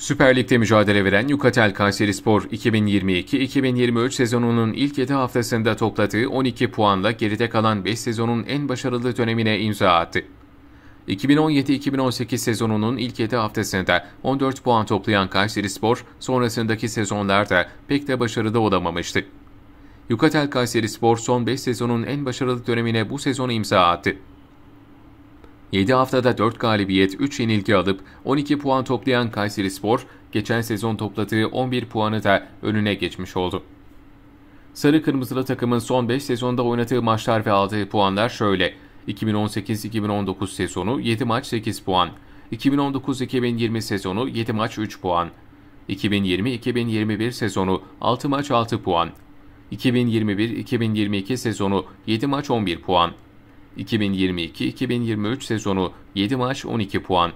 Süper Lig'de mücadele veren Yukatel Kayserispor 2022-2023 sezonunun ilk 7 haftasında topladığı 12 puanla geride kalan 5 sezonun en başarılı dönemine imza attı. 2017-2018 sezonunun ilk 7 haftasında 14 puan toplayan Kayserispor sonrasındaki sezonlarda pek de başarılı olamamıştı. Yukatel Kayserispor son 5 sezonun en başarılı dönemine bu sezon imza attı. 7 haftada 4 galibiyet 3 yenilgi alıp 12 puan toplayan Kayseri Spor, geçen sezon topladığı 11 puanı da önüne geçmiş oldu. Sarı Kırmızılı takımın son 5 sezonda oynadığı maçlar ve aldığı puanlar şöyle. 2018-2019 sezonu 7 maç 8 puan. 2019-2020 sezonu 7 maç 3 puan. 2020-2021 sezonu 6 maç 6 puan. 2021-2022 sezonu 7 maç 11 puan. 2022-2023 sezonu 7 maç 12 puan.